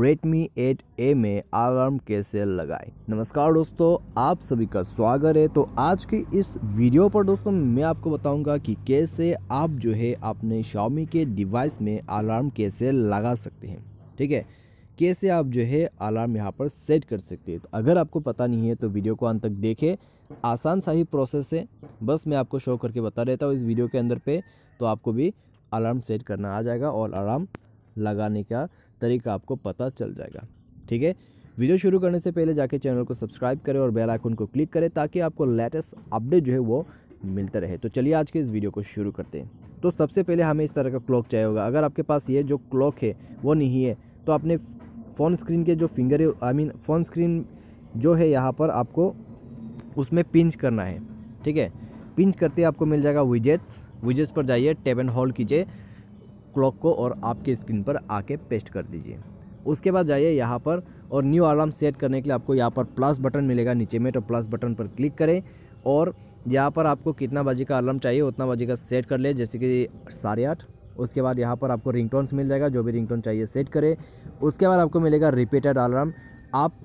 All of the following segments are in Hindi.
रेडमी 8A में अलार्म कैसे लगाएं नमस्कार दोस्तों आप सभी का स्वागत है तो आज के इस वीडियो पर दोस्तों मैं आपको बताऊंगा कि कैसे आप जो है अपने Xiaomi के डिवाइस में अलार्म कैसे लगा सकते हैं ठीक है कैसे आप जो है अलार्म यहाँ पर सेट कर सकते हैं तो अगर आपको पता नहीं है तो वीडियो को अंत तक देखें आसान सा ही प्रोसेस है बस मैं आपको शो करके बता देता हूँ इस वीडियो के अंदर पे तो आपको भी अलार्म सेट करना आ जाएगा और अलार्म लगाने का तरीका आपको पता चल जाएगा ठीक है वीडियो शुरू करने से पहले जाके चैनल को सब्सक्राइब करें और बेल आइकन को क्लिक करें ताकि आपको लेटेस्ट अपडेट जो है वो मिलता रहे तो चलिए आज के इस वीडियो को शुरू करते हैं तो सबसे पहले हमें इस तरह का क्लॉक चाहिए होगा अगर आपके पास ये जो क्लॉक है वो नहीं है तो आपने फ़ोन स्क्रीन के जो finger I mean phone screen जो है यहाँ पर आपको उसमें पिंच करना है ठीक है पिंच करते आपको मिल जाएगा विजेट्स विजेट्स पर जाइए टेब एंड होल्ड कीजिए क्लॉक को और आपके स्क्रीन पर आके पेस्ट कर दीजिए उसके बाद जाइए यहाँ पर और न्यू अलार्म सेट करने के लिए आपको यहाँ पर प्लस बटन मिलेगा नीचे में तो प्लस बटन पर क्लिक करें और यहाँ पर आपको कितना बजे का अलार्म चाहिए उतना बजे का सेट कर ले जैसे कि साढ़े आठ उसके बाद यहाँ पर आपको रिंग मिल जाएगा जो भी रिंग चाहिए सेट करें उसके बाद आपको मिलेगा रिपीटेड अलार्म आप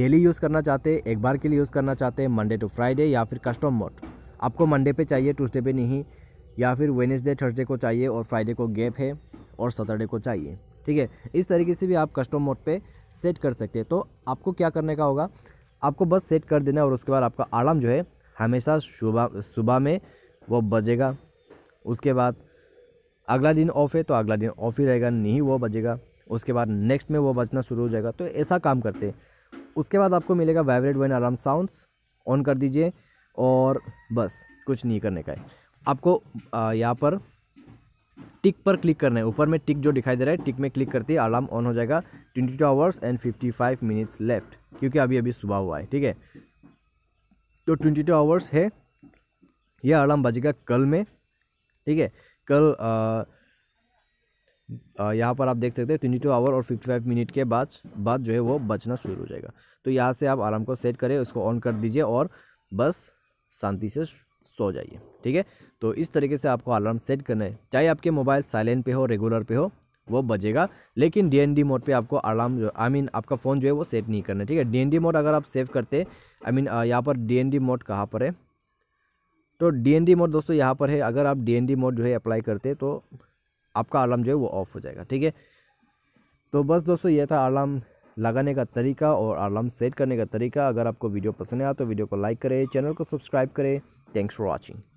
डेली यूज़ करना चाहते हैं एक बार के लिए यूज़ करना चाहते हैं मंडे टू फ्राइडे या फिर कस्टम मोड आपको मंडे पे चाहिए ट्यूसडे पे नहीं या फिर वेनेसडे थर्सडे को चाहिए और फ्राइडे को गैप है और सैटरडे को चाहिए ठीक है इस तरीके से भी आप कस्टम मोड पे सेट कर सकते हैं तो आपको क्या करने का होगा आपको बस सेट कर देना और उसके बाद आपका अलार्म जो है हमेशा सुबह सुबह में वो बजेगा उसके बाद अगला दिन ऑफ है तो अगला दिन ऑफ ही रहेगा नहीं वो बजेगा उसके बाद नेक्स्ट में वो बजना शुरू हो जाएगा तो ऐसा काम करते हैं उसके बाद आपको मिलेगा vibrate when alarm sounds on कर दीजिए और बस कुछ नहीं करने का है आपको यहाँ पर टिक पर क्लिक करना है ऊपर में टिक जो दिखाई दे रहा है टिक में क्लिक करते ही अलार्म ऑन हो जाएगा twenty two hours and fifty five minutes left क्योंकि अभी अभी सुबह हुआ है ठीक है तो ट्वेंटी टू आवर्स है यह अलार्म बजेगा कल में ठीक है कल यहाँ पर आप देख सकते हैं ट्वेंटी टू आवर और फिफ्टी फाइव मिनट के बाद बाद जो है वो बचना शुरू हो जाएगा तो यहाँ से आप अलार्म को सेट करें उसको ऑन कर दीजिए और बस शांति से सो हो जाइए ठीक है तो इस तरीके से आपको अलार्म सेट करना है चाहे आपके मोबाइल साइलेंट पे हो रेगुलर पे हो वो बजेगा लेकिन डी मोड पे आपको अलार्म जो आई I मीन mean, आपका फ़ोन जो है वो सेट नहीं करना है ठीक है डी मोड अगर आप सेव करते आई मीन यहाँ पर डी मोड कहाँ पर है तो डी मोड दोस्तों यहाँ पर है अगर आप डी मोड जो है अप्लाई करते तो आपका अलार्म जो है वो ऑफ हो जाएगा ठीक है तो बस दोस्तों ये था अलार्म लगाने का तरीका और अलार्म सेट करने का तरीका अगर आपको वीडियो पसंद आया तो वीडियो को लाइक करें चैनल को सब्सक्राइब करें थैंक्स फॉर वॉचिंग